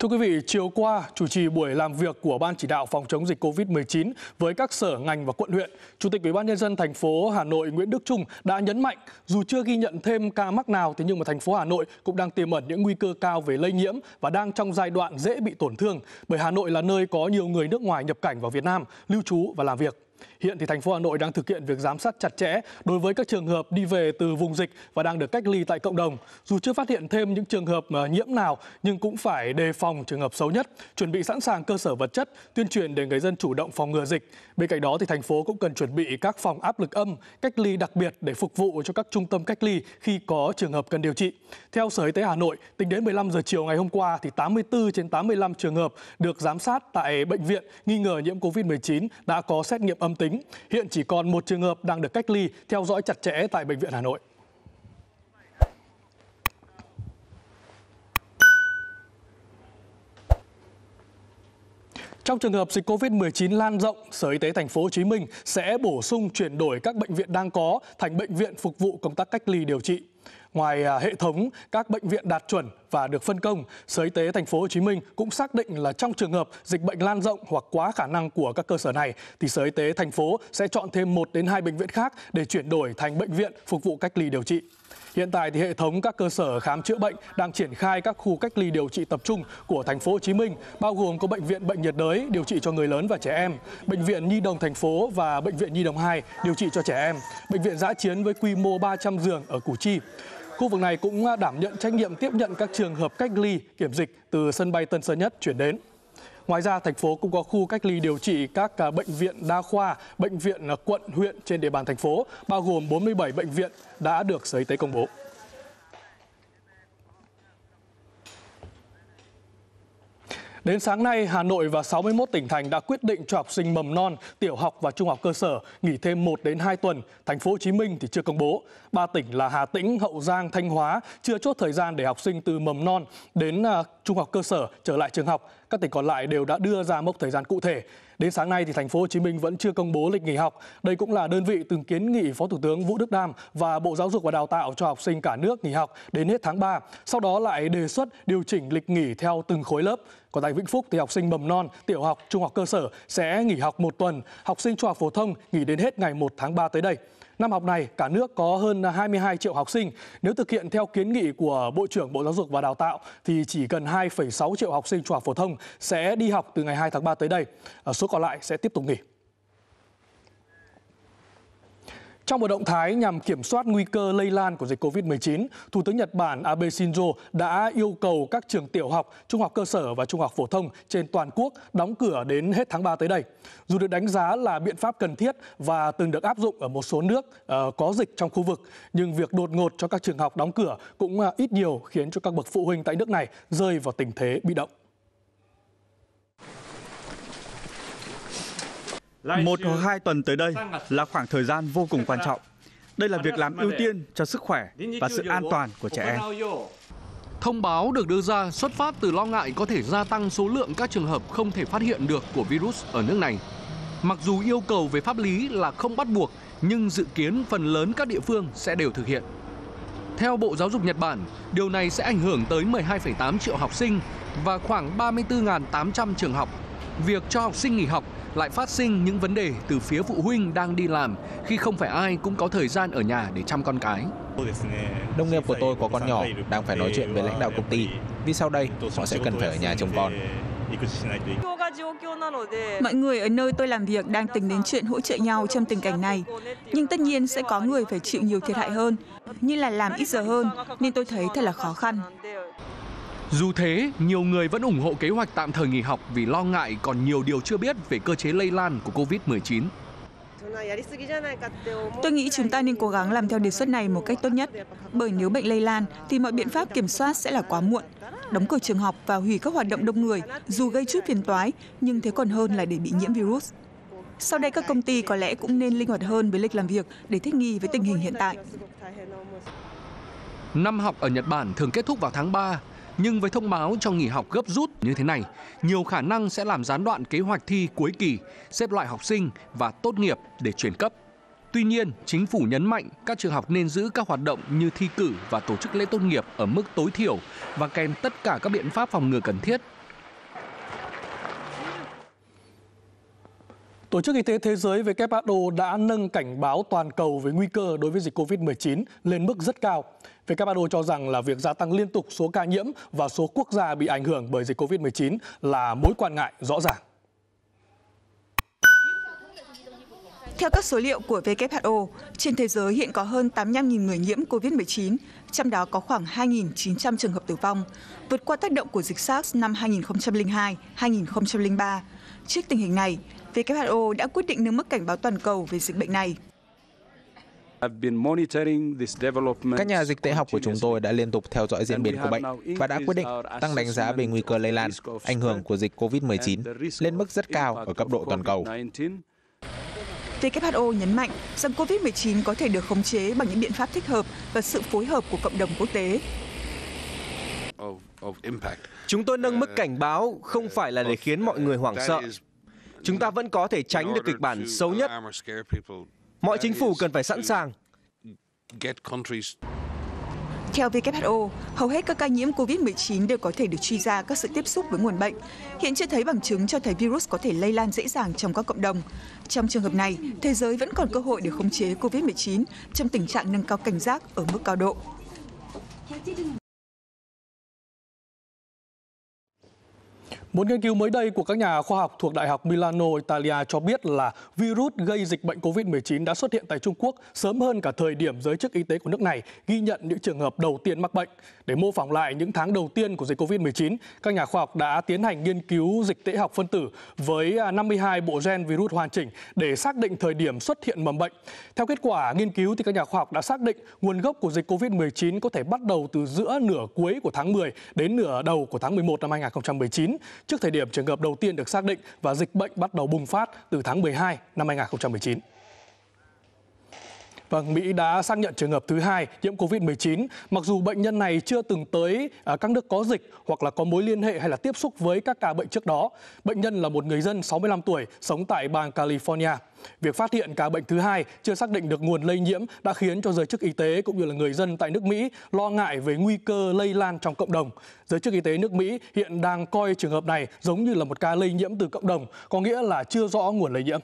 Thưa quý vị, chiều qua, chủ trì buổi làm việc của Ban chỉ đạo phòng chống dịch COVID-19 với các sở ngành và quận huyện, Chủ tịch Ủy ban nhân dân thành phố Hà Nội Nguyễn Đức Trung đã nhấn mạnh dù chưa ghi nhận thêm ca mắc nào thế nhưng mà thành phố Hà Nội cũng đang tiềm ẩn những nguy cơ cao về lây nhiễm và đang trong giai đoạn dễ bị tổn thương bởi Hà Nội là nơi có nhiều người nước ngoài nhập cảnh vào Việt Nam lưu trú và làm việc. Hiện thì thành phố Hà Nội đang thực hiện việc giám sát chặt chẽ đối với các trường hợp đi về từ vùng dịch và đang được cách ly tại cộng đồng. Dù chưa phát hiện thêm những trường hợp à, nhiễm nào nhưng cũng phải đề phòng trường hợp xấu nhất, chuẩn bị sẵn sàng cơ sở vật chất, tuyên truyền để người dân chủ động phòng ngừa dịch. Bên cạnh đó thì thành phố cũng cần chuẩn bị các phòng áp lực âm, cách ly đặc biệt để phục vụ cho các trung tâm cách ly khi có trường hợp cần điều trị. Theo Sở Y tế Hà Nội, tính đến 15 giờ chiều ngày hôm qua thì 84 trên 85 trường hợp được giám sát tại bệnh viện nghi ngờ nhiễm COVID-19 đã có xét nghiệm âm âm tính. Hiện chỉ còn một trường hợp đang được cách ly theo dõi chặt chẽ tại Bệnh viện Hà Nội. Trong trường hợp dịch COVID-19 lan rộng, Sở Y tế thành phố Hồ Chí Minh sẽ bổ sung chuyển đổi các bệnh viện đang có thành bệnh viện phục vụ công tác cách ly điều trị. Ngoài à, hệ thống các bệnh viện đạt chuẩn và được phân công, Sở Y tế thành phố Hồ Chí Minh cũng xác định là trong trường hợp dịch bệnh lan rộng hoặc quá khả năng của các cơ sở này thì Sở Y tế thành phố sẽ chọn thêm 1 đến 2 bệnh viện khác để chuyển đổi thành bệnh viện phục vụ cách ly điều trị. Hiện tại thì hệ thống các cơ sở khám chữa bệnh đang triển khai các khu cách ly điều trị tập trung của thành phố Hồ Chí Minh, bao gồm có bệnh viện bệnh nhiệt đới điều trị cho người lớn và trẻ em, bệnh viện Nhi đồng thành phố và bệnh viện Nhi đồng 2 điều trị cho trẻ em, bệnh viện giã chiến với quy mô 300 giường ở Củ Chi. Khu vực này cũng à, đảm nhận trách nhiệm tiếp nhận các trường hợp cách ly, kiểm dịch từ sân bay Tân Sơn Nhất chuyển đến. Ngoài ra, thành phố cũng có khu cách ly điều trị các à, bệnh viện đa khoa, bệnh viện à, quận, huyện trên địa bàn thành phố, bao gồm 47 bệnh viện đã được Sở Y tế công bố. Đến sáng nay, Hà Nội và 61 tỉnh thành đã quyết định cho học sinh mầm non, tiểu học và trung học cơ sở nghỉ thêm 1 đến 2 tuần. Thành phố Hồ Chí Minh thì chưa công bố. Ba tỉnh là Hà Tĩnh, Hậu Giang, Thanh Hóa chưa chốt thời gian để học sinh từ mầm non đến à, trung học cơ sở trở lại trường học các tỉnh còn lại đều đã đưa ra mốc thời gian cụ thể. Đến sáng nay thì thành phố Hồ Chí Minh vẫn chưa công bố lịch nghỉ học. Đây cũng là đơn vị từng kiến nghị Phó Thủ tướng Vũ Đức Đam và Bộ Giáo dục và Đào tạo cho học sinh cả nước nghỉ học đến hết tháng 3, sau đó lại đề xuất điều chỉnh lịch nghỉ theo từng khối lớp. Còn tại Vĩnh Phúc thì học sinh mầm non, tiểu học, trung học cơ sở sẽ nghỉ học một tuần, học sinh trung học phổ thông nghỉ đến hết ngày 1 tháng 3 tới đây. Năm học này, cả nước có hơn 22 triệu học sinh. Nếu thực hiện theo kiến nghị của Bộ trưởng Bộ Giáo dục và Đào tạo, thì chỉ cần 2,6 triệu học sinh trung học phổ thông sẽ đi học từ ngày 2 tháng 3 tới đây. Số còn lại sẽ tiếp tục nghỉ. Trong một động thái nhằm kiểm soát nguy cơ lây lan của dịch COVID-19, Thủ tướng Nhật Bản Abe Shinzo đã yêu cầu các trường tiểu học, trung học cơ sở và trung học phổ thông trên toàn quốc đóng cửa đến hết tháng 3 tới đây. Dù được đánh giá là biện pháp cần thiết và từng được áp dụng ở một số nước ờ, có dịch trong khu vực, nhưng việc đột ngột cho các trường học đóng cửa cũng ờ, ít nhiều khiến cho các bậc phụ huynh tại nước này rơi vào tình thế bị động. Một hoặc hai tuần tới đây là khoảng thời gian vô cùng quan trọng. Đây là việc làm ưu tiên cho sức khỏe và sự an toàn của trẻ em. Thông báo được đưa ra xuất phát từ lo ngại có thể gia tăng số lượng các trường hợp không thể phát hiện được của virus ở nước này. Mặc dù yêu cầu về pháp lý là không bắt buộc, nhưng dự kiến phần lớn các địa phương sẽ đều thực hiện. Theo Bộ Giáo dục Nhật Bản, điều này sẽ ảnh hưởng tới 12,8 triệu học sinh và khoảng 34.800 trường học. Việc cho học sinh nghỉ học lại phát sinh những vấn đề từ phía phụ huynh đang đi làm khi không phải ai cũng có thời gian ở nhà để chăm con cái. Đồng nghiệp của tôi có con nhỏ đang phải nói chuyện với lãnh đạo công ty vì sau đây họ sẽ cần phải ở nhà trông con. Mọi người ở nơi tôi làm việc đang tính đến chuyện hỗ trợ nhau trong tình cảnh này. Nhưng tất nhiên sẽ có người phải chịu nhiều thiệt hại hơn, như là làm ít giờ hơn, nên tôi thấy thật là khó khăn. Dù thế, nhiều người vẫn ủng hộ kế hoạch tạm thời nghỉ học vì lo ngại còn nhiều điều chưa biết về cơ chế lây lan của Covid-19. Tôi nghĩ chúng ta nên cố gắng làm theo đề xuất này một cách tốt nhất, bởi nếu bệnh lây lan thì mọi biện pháp kiểm soát sẽ là quá muộn. Đóng cửa trường học và hủy các hoạt động đông người dù gây chút phiền toái, nhưng thế còn hơn là để bị nhiễm virus. Sau đây các công ty có lẽ cũng nên linh hoạt hơn với lịch làm việc để thích nghi với tình hình hiện tại. Năm học ở Nhật Bản thường kết thúc vào tháng 3 nhưng với thông báo cho nghỉ học gấp rút như thế này, nhiều khả năng sẽ làm gián đoạn kế hoạch thi cuối kỳ, xếp loại học sinh và tốt nghiệp để chuyển cấp. Tuy nhiên, chính phủ nhấn mạnh các trường học nên giữ các hoạt động như thi cử và tổ chức lễ tốt nghiệp ở mức tối thiểu và kèm tất cả các biện pháp phòng ngừa cần thiết Tổ chức Y tế Thế giới WHO đã nâng cảnh báo toàn cầu về nguy cơ đối với dịch COVID-19 lên mức rất cao. WHO cho rằng là việc gia tăng liên tục số ca nhiễm và số quốc gia bị ảnh hưởng bởi dịch COVID-19 là mối quan ngại rõ ràng. Theo các số liệu của WHO, trên thế giới hiện có hơn 85.000 người nhiễm COVID-19, trong đó có khoảng 2.900 trường hợp tử vong, vượt qua tác động của dịch SARS năm 2002-2003. Trước tình hình này, WHO đã quyết định nâng mức cảnh báo toàn cầu về dịch bệnh này. Các nhà dịch tễ học của chúng tôi đã liên tục theo dõi diễn biến của bệnh và đã quyết định tăng đánh giá về nguy cơ lây lan, ảnh hưởng của dịch COVID-19 lên mức rất cao ở cấp độ toàn cầu. WHO nhấn mạnh rằng COVID-19 có thể được khống chế bằng những biện pháp thích hợp và sự phối hợp của cộng đồng quốc tế. Chúng tôi nâng mức cảnh báo không phải là để khiến mọi người hoảng sợ, chúng ta vẫn có thể tránh được kịch bản xấu nhất. Mọi chính phủ cần phải sẵn sàng. Theo WHO, hầu hết các ca nhiễm COVID-19 đều có thể được truy ra các sự tiếp xúc với nguồn bệnh. Hiện chưa thấy bằng chứng cho thấy virus có thể lây lan dễ dàng trong các cộng đồng. Trong trường hợp này, thế giới vẫn còn cơ hội để khống chế COVID-19 trong tình trạng nâng cao cảnh giác ở mức cao độ. Một nghiên cứu mới đây của các nhà khoa học thuộc Đại học Milano, Italia cho biết là virus gây dịch bệnh COVID-19 đã xuất hiện tại Trung Quốc sớm hơn cả thời điểm giới chức y tế của nước này ghi nhận những trường hợp đầu tiên mắc bệnh. Để mô phỏng lại những tháng đầu tiên của dịch COVID-19, các nhà khoa học đã tiến hành nghiên cứu dịch tễ học phân tử với 52 bộ gen virus hoàn chỉnh để xác định thời điểm xuất hiện mầm bệnh. Theo kết quả nghiên cứu thì các nhà khoa học đã xác định nguồn gốc của dịch COVID-19 có thể bắt đầu từ giữa nửa cuối của tháng 10 đến nửa đầu của tháng 11 năm 2019 trước thời điểm trường hợp đầu tiên được xác định và dịch bệnh bắt đầu bùng phát từ tháng 12 năm 2019. Vâng, Mỹ đã xác nhận trường hợp thứ hai nhiễm COVID-19, mặc dù bệnh nhân này chưa từng tới à, các nước có dịch hoặc là có mối liên hệ hay là tiếp xúc với các ca bệnh trước đó. Bệnh nhân là một người dân 65 tuổi sống tại bang California. Việc phát hiện ca bệnh thứ hai chưa xác định được nguồn lây nhiễm đã khiến cho giới chức y tế cũng như là người dân tại nước Mỹ lo ngại về nguy cơ lây lan trong cộng đồng. Giới chức y tế nước Mỹ hiện đang coi trường hợp này giống như là một ca lây nhiễm từ cộng đồng, có nghĩa là chưa rõ nguồn lây nhiễm.